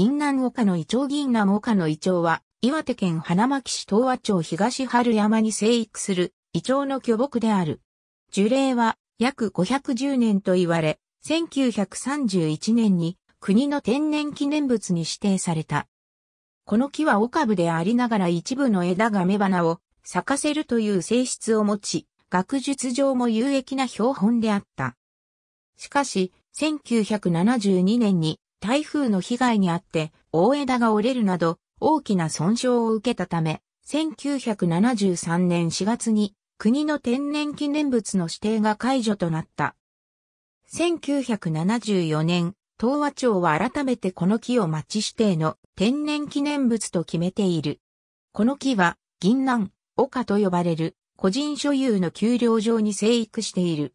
銀南岡の胃腸銀南岡の胃腸は、岩手県花巻市東和町東春山に生育する胃腸の巨木である。樹齢は約510年と言われ、1931年に国の天然記念物に指定された。この木は岡部でありながら一部の枝が芽花を咲かせるという性質を持ち、学術上も有益な標本であった。しかし、1972年に台風の被害にあって大枝が折れるなど大きな損傷を受けたため、1973年4月に国の天然記念物の指定が解除となった。1974年、東和町は改めてこの木を町指定の天然記念物と決めている。この木は、銀南、丘と呼ばれる個人所有の丘陵上に生育している。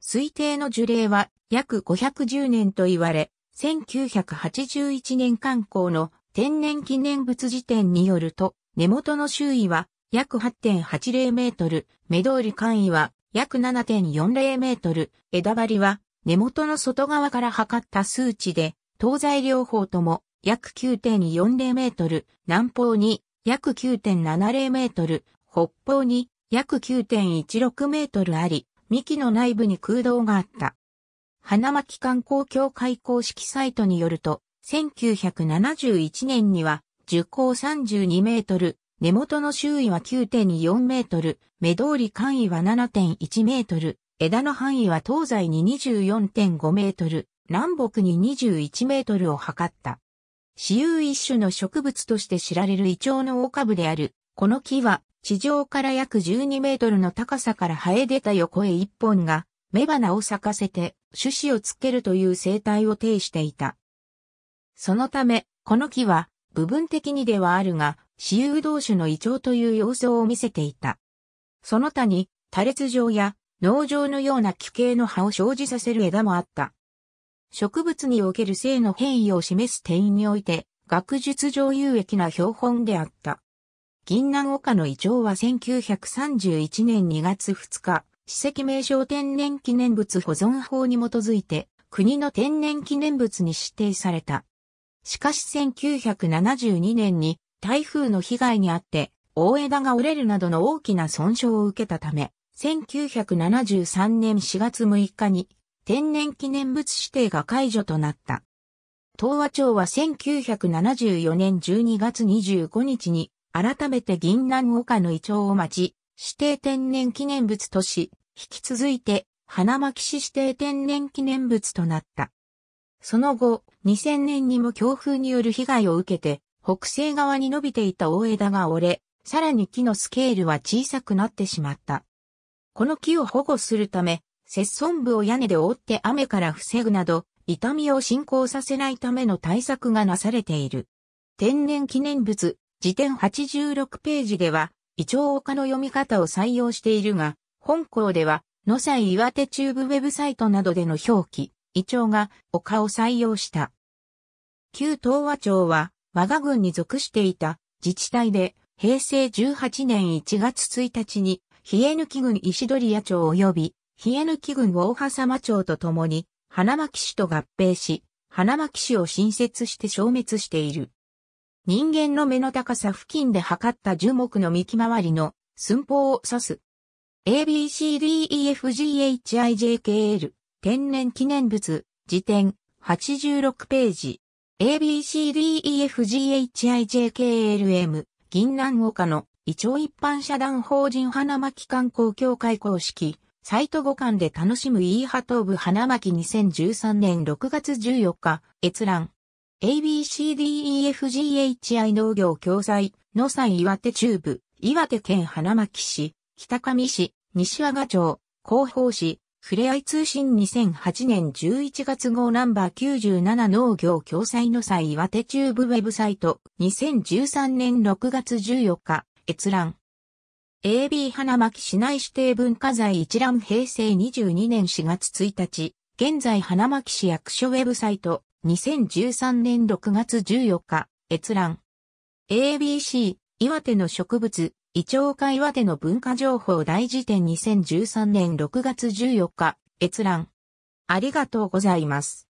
推定の樹齢は約510年と言われ、1981年観光の天然記念物辞典によると、根元の周囲は約8.80メートル、目通り間位は約7.40メートル、枝張りは根元の外側から測った数値で、東西両方とも約9.40メートル、南方に約9.70メートル、北方に約9.16メートルあり、幹の内部に空洞があった。花巻観光協会公式サイトによると、1971年には、樹高32メートル、根元の周囲は9.4メートル、目通り間位は7.1メートル、枝の範囲は東西に24.5メートル、南北に21メートルを測った。私有一種の植物として知られるイチョウの大株である。この木は地上から約12メートルの高さから生え出た横へ一本が雌花を咲かせて種子をつけるという生態を呈していた。そのため、この木は部分的にではあるが、私有同種の胃腸という様相を見せていた。その他に、多裂状や農場のような奇形の葉を生じさせる枝もあった。植物における性の変異を示す点において、学術上有益な標本であった。銀南丘の胃腸は1931年2月2日、史跡名称天然記念物保存法に基づいて、国の天然記念物に指定された。しかし1972年に台風の被害にあって、大枝が折れるなどの大きな損傷を受けたため、1973年4月6日に天然記念物指定が解除となった。東和町は1974年12月25日に改めて銀南丘の遺町を待ち、指定天然記念物とし、引き続いて花巻市指定天然記念物となった。その後、2000年にも強風による被害を受けて、北西側に伸びていた大枝が折れ、さらに木のスケールは小さくなってしまった。この木を保護するため、節損部を屋根で覆って雨から防ぐなど、痛みを進行させないための対策がなされている。天然記念物、辞典86ページでは、イチョウ丘の読み方を採用しているが、本校では、野菜岩手チューブウェブサイトなどでの表記、イチョウが丘を採用した。旧東和町は、我が郡に属していた自治体で、平成18年1月1日に、冷え抜き郡石鳥屋町及び、冷え抜き郡大葉様町とともに、花巻市と合併し、花巻市を新設して消滅している。人間の目の高さ付近で測った樹木の幹回りの寸法を指す。ABCDEFGHIJKL 天然記念物辞典86ページ ABCDEFGHIJKLM 銀南岡の一応一般社団法人花巻観光協会公式サイト5巻で楽しむイーハトーブ花巻2013年6月14日閲覧 ABCDEFGHI 農業共済、の際、岩手中部、岩手県花巻市、北上市、西和賀町、広報市、ふれあい通信2008年11月号ナンバー97農業共済の際岩手中部ウェブサイト2013年6月14日閲覧 AB 花巻市内指定文化財一覧平成22年4月1日現在花巻市役所ウェブサイト2013年6月14日、閲覧。ABC、岩手の植物、イチョウ科岩手の文化情報大辞典2013年6月14日、閲覧。ありがとうございます。